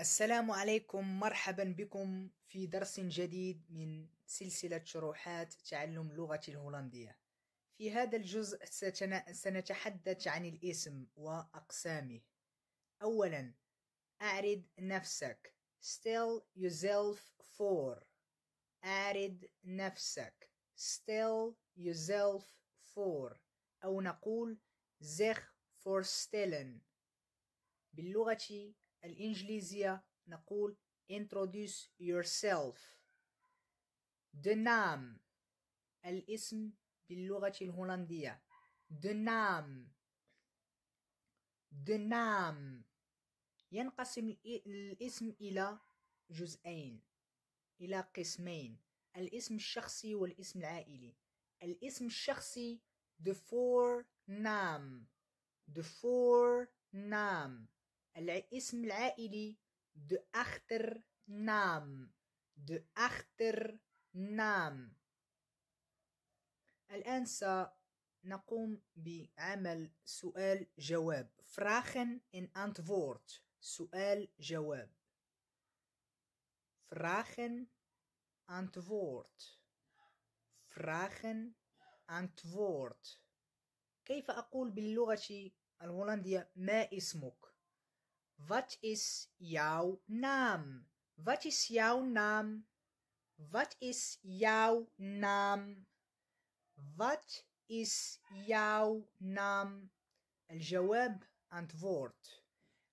السلام عليكم مرحبا بكم في درس جديد من سلسلة شروحات تعلم لغة الهولندية في هذا الجزء سنتحدث عن الاسم وأقسامه أولا أعرض نفسك Still yourself for أعرض نفسك Still yourself for أو نقول زخ فورستيلن باللغة الإنجليزية نقول introduce yourself naam الاسم باللغة الهولندية de naam ينقسم الاسم إلى جزئين إلى قسمين الاسم الشخصي والاسم العائلي الاسم الشخصي the four نام the four نام الاسم العائلي دو أختر نام دو أختر نام الآن سنقوم بعمل سؤال جواب فراخن إن أنتفورت سؤال جواب فراخن أنتفورت فراخن أنتفورت كيف أقول باللغة الهولندية ما اسمك؟ What is is jouw naam? Wat is jouw naam? Wat What is jouw naam? What is is jouw naam? الجواب antwoord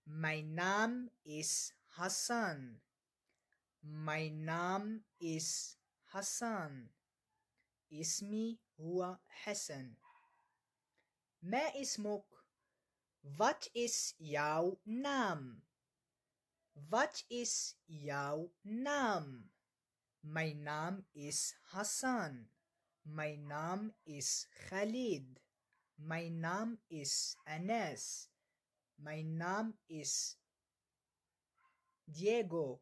Mijn naam is Hassan. Mijn naam is Hassan. Ismi huwa Hassan. ما اسمك؟ what is is jouw naam? Wat is jouw naam? naam is Hassan. My naam is Khalid. My naam is Anas. My naam is Diego.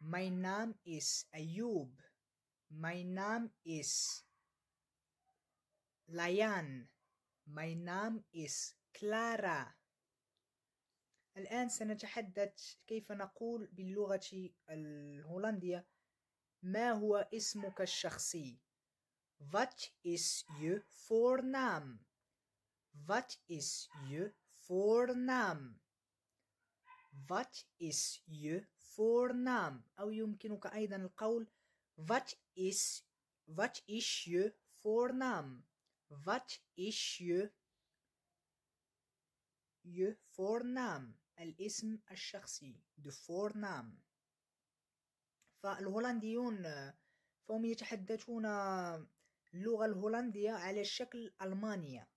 My naam is Ayub. My naam is Layan. My naam is Clara. الآن سنتحدث كيف نقول باللغة الهولندية ما هو اسمك الشخصي What is your voornaam What is your voornaam What is your voornaam أو يمكنك أيضا القول What is What is je voornaam What is your your voornaam الاسم الشخصي the فورنام فالهولنديون فهم يتحدثون اللغة الهولندية على شكل ألمانية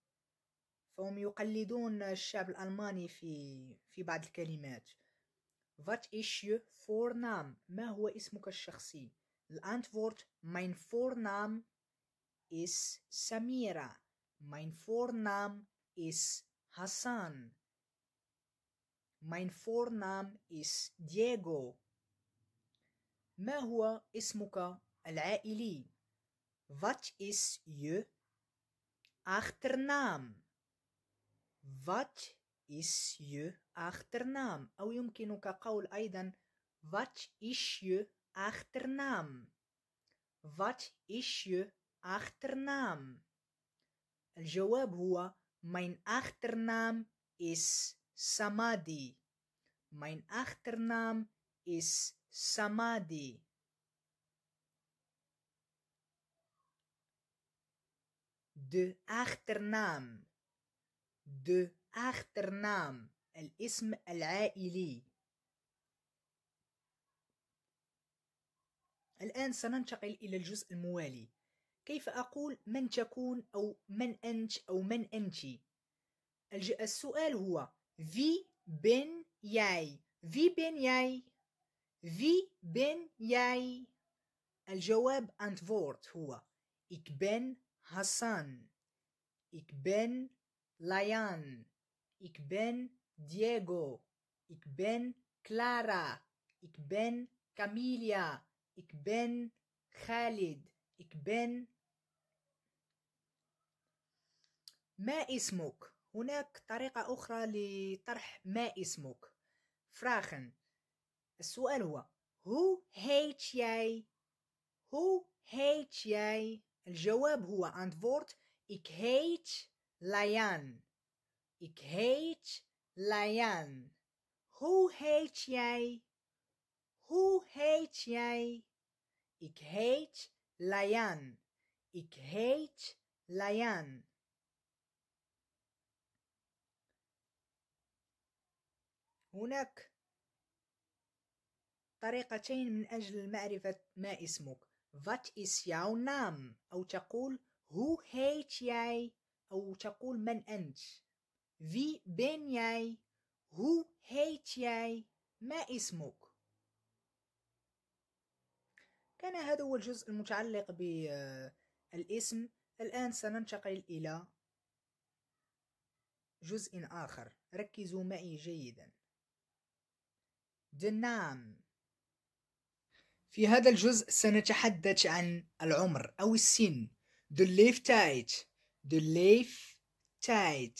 فهم يقلدون الشعب الألماني في في بعض الكلمات What is your Vorname ما هو اسمك الشخصي الأنتورت mein Vorname is Samira mein Vorname is Hassan Mijn voornaam is Diego. ما هو al-a'ili? Wat is je achternaam? Wat is je achternaam? أو يمكنك قول Wat is je achternaam? Wat is je achternaam? Al-jawab huwa mijn achternaam is Samadhi. Mijn achternaam is Samadhi. De achternaam. De achternaam. الاسم العائلي. الآن سننتقل إلى الجزء الموالي. كيف أقول من تكون أو من أنت أو من أنت؟ السؤال هو Wie ben jij? Wie ben jij? Wie ben jij? الجواب antwoord هو Ik ben Hassan. Ik ben Layan. Ik ben Diego. Ik ben Clara. Ik ben Camilia. Ik ben Khalid. Ik ben is اسمك؟ هناك طريقة أخرى لطرح ما اسمك فراخن السؤال هو هو هيت ياي هو هيت ياي الجواب هو أنتفورت إك هيت لايان إك هيت لايان هو هيت ياي هو هيت ياي إك هيت لايان إك هيت لايان هناك طريقتين من أجل معرفة ما اسمك What is your name أو تقول Who hate you؟ أو تقول من أنت في بين ياي هو هيت ياي ما اسمك كان هذا هو الجزء المتعلق بالاسم الآن سننتقل إلى جزء آخر ركزوا معي جيداً دنام في هذا الجزء سنتحدث عن العمر أو السن the life tight the life tight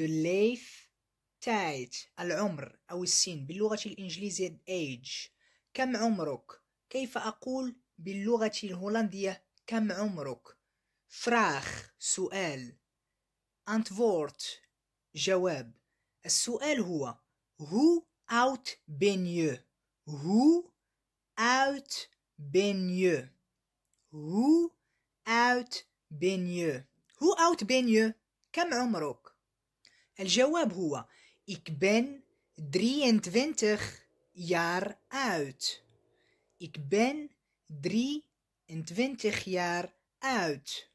the life tight العمر أو السن باللغة الإنجليزية age كم عمرك كيف أقول باللغة الهولندية كم عمرك فراخ سؤال antwoord جواب السؤال هو Hoe oud ben je? Hoe oud ben je? Hoe oud ben je? Hoe oud ben je? كم Het antwoord huwa. ik ben 23 jaar oud. Ik ben 23 jaar oud.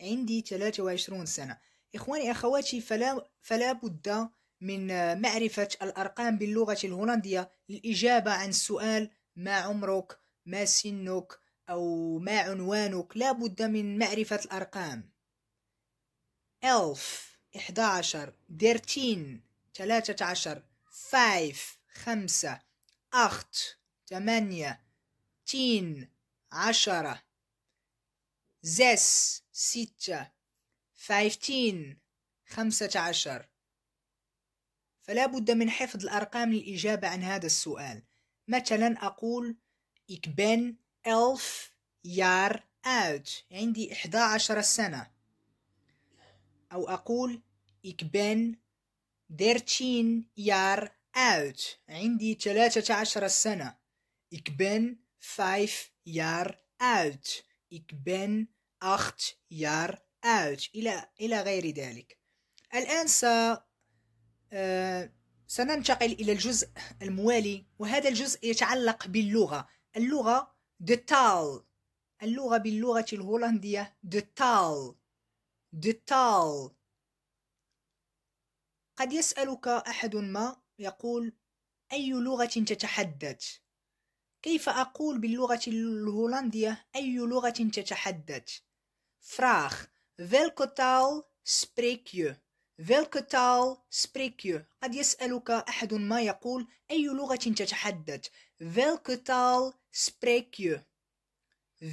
عندي 23 سنة. إخواني أخواتي فلا فلا بد من آه، معرفة الأرقام باللغة الهولندية للإجابة عن السؤال ما عمرك ما سنك أو ما عنوانك لا بد من معرفة الأرقام ألف إحداشر ديرتين ثلاثة عشر فايف خمسة أخت ثمانية تين عشرة زس ستة فايفتين خمسة عشر فلا بد من حفظ الأرقام للإجابة عن هذا السؤال مثلا أقول إك بن ألف يار أوت عندي 11 سنة أو أقول إك بن درتين يار أوت عندي 13 سنة إك بن فايف يار أوت إك بن أخت يار أوت إلى, إلى غير ذلك الآن سأ آه، سننتقل إلى الجزء الموالي وهذا الجزء يتعلق باللغة اللغة دتال اللغة باللغة الهولندية دتال دتال قد يسألك أحد ما يقول أي لغة تتحدث؟ كيف أقول باللغة الهولندية أي لغة تتحدث؟ فراخ welke سبريكيو Welke taal spreek je? قد يسألك أحد ما يقول أي لغة تتحدث؟ Welke taal spreek je?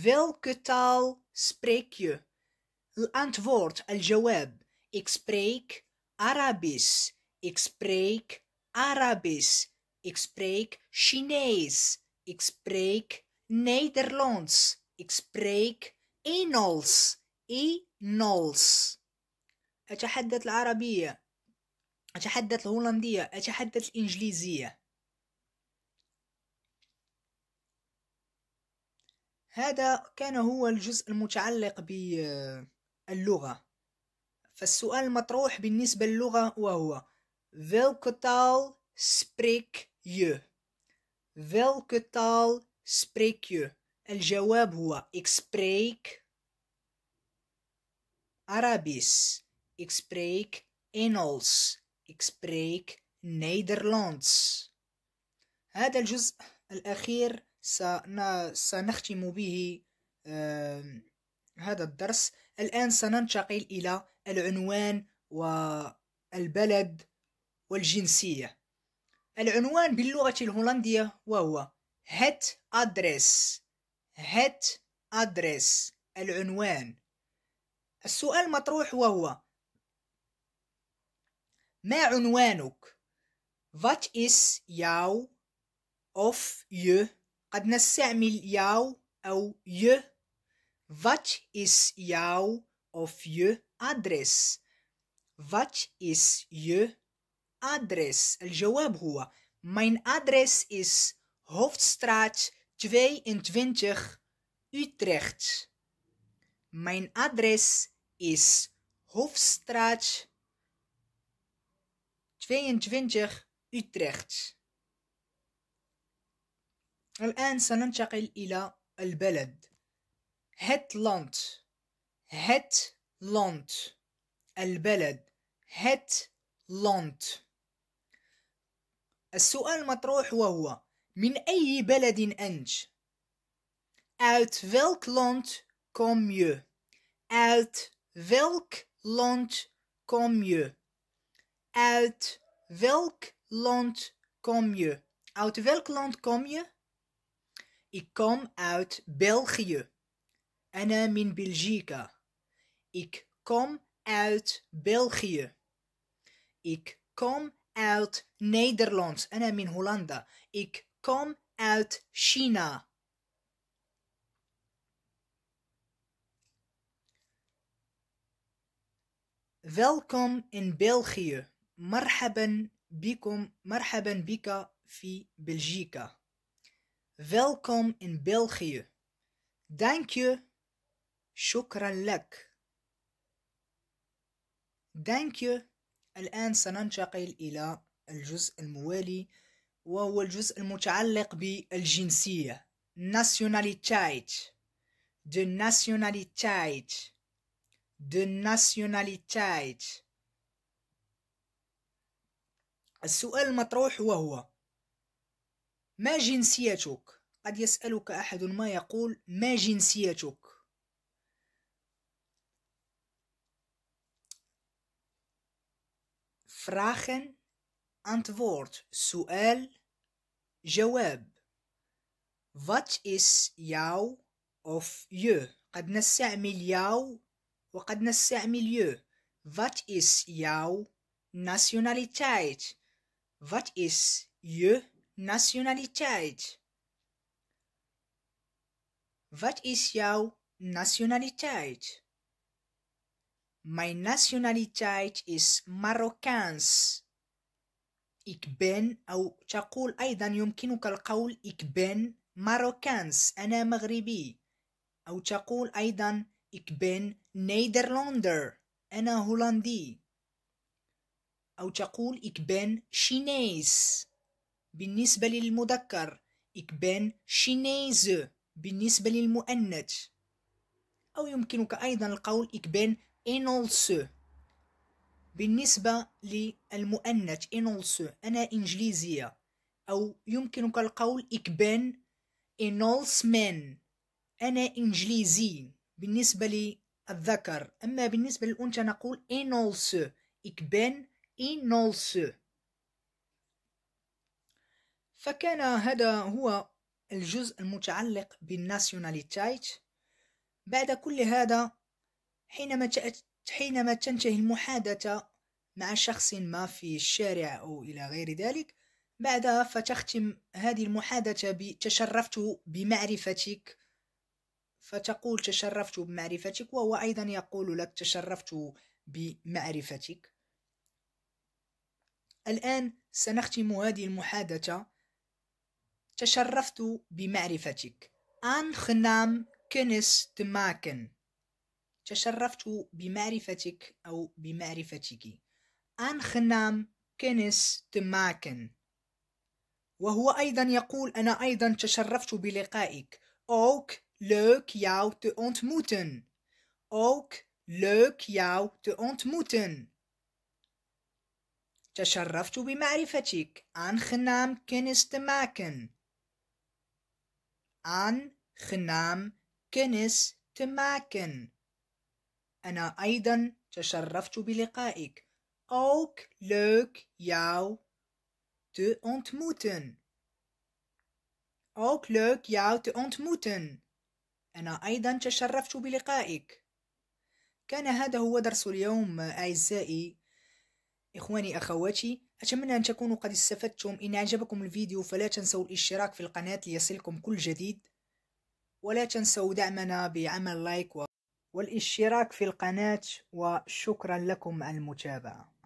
Welke taal spreek je? Antwoord, al-jawab. Ik spreek Arabisch. Ik spreek Arabisch. Ik spreek Chinees. Ik spreek Nederlands. Ik spreek Engels. Engels. أتحدث العربية أتحدث الهولندية أتحدث الإنجليزية هذا كان هو الجزء المتعلق باللغة فالسؤال المطروح بالنسبة للغة وهو Welke سبريك يو je? سبريك يو الجواب هو إكسبريك spreek Ik spreek Engels. Ik spreek Nederlands. هذا الجزء الأخير سنختم به هذا الدرس الآن سننتقل إلى العنوان والبلد والجنسية العنوان باللغة الهولندية وهو هات أدرس هات أدرس العنوان السؤال مطروح وهو ما عنوانك wat is jouw of je قد نستعمل jouw أو je wat is jouw of je adres wat is je adres الجواب هو mijn adres is Hoofdstraat 22 Utrecht. Mijn adres is Hoofdstraat 22 اوتريخت الان سننتقل الى البلد هات لونت هات لونت البلد هات لونت السؤال المطروح وهو من اي بلد انت out فيلك land كوم يو out فيلك land كوم يو Uit welk land kom je? Uit welk land kom je? Ik kom uit België. Anna eh, min Belgica. Ik kom uit België. Ik kom uit Nederland. Anna eh, min Hollanda. Ik kom uit China. Welkom in België. مرحبا بكم مرحبا بك في بلجيكا welcome in België. thank you شكرا لك. thank you الآن سننتقل إلى الجزء الموالي وهو الجزء المتعلق بالجنسية. Nationaliteit. De nationaliteit. De nationaliteit. السؤال المطروح وهو ما جنسيتك؟ قد يسألك أحد ما يقول ما جنسيتك؟ فراخن انتفورت سؤال, جواب. وات is ياو of يو قد نستعمل ياو وقد نستعمل يو وات is ياو ناسيوناليتايت What is your nationaliteit? Wat is jouw nationaliteit? Mijn nationaliteit is Marokkaans. Ik ben أو تقول أيضا يمكنك القول ik ben Marokkaans أنا مغربي أو تقول أيضا ik ben Nederlander أنا هولندي أو تقول إكبان شينيز بالنسبة للمذكر إكبان شينيز بالنسبة للمؤنث أو يمكنك أيضا القول إكبان إنولس بالنسبة للمؤنث إنولس أنا إنجليزية أو يمكنك القول إكبان إنولس مان أنا إنجليزي بالنسبة للذكر أما بالنسبة للأنثى نقول إنولس إكبان إينولس فكان هذا هو الجزء المتعلق بالناسيوناليتايت بعد كل هذا حينما حينما تنتهي المحادثة مع شخص ما في الشارع أو إلى غير ذلك بعدها فتختم هذه المحادثة بتشرفت بمعرفتك فتقول تشرفت بمعرفتك وهو أيضا يقول لك تشرفت بمعرفتك الآن سنختم هذه المحادثة تشرفت بمعرفتك آن خنام كنس تماكن تشرفت بمعرفتك أو بمعرفتك آن خنام كنس تماكن وهو أيضا يقول أنا أيضا تشرفت بلقائك أوك لوك ياو te موتن أوك لوك ياو te موتن تشرفت بمعرفتك عن خنام كنستماكن عن خنام كنستماكن أنا أيضا تشرفت بلقائك أوك لوك ياو te أوك لوك ياو jou te ontmoeten. أنا أيضا تشرفت بلقائك. كان هذا هو درس اليوم أعزائي. إخواني أخواتي أتمنى أن تكونوا قد استفدتم إن أعجبكم الفيديو فلا تنسوا الاشتراك في القناة ليصلكم كل جديد ولا تنسوا دعمنا بعمل لايك والاشتراك في القناة وشكرا لكم المتابعة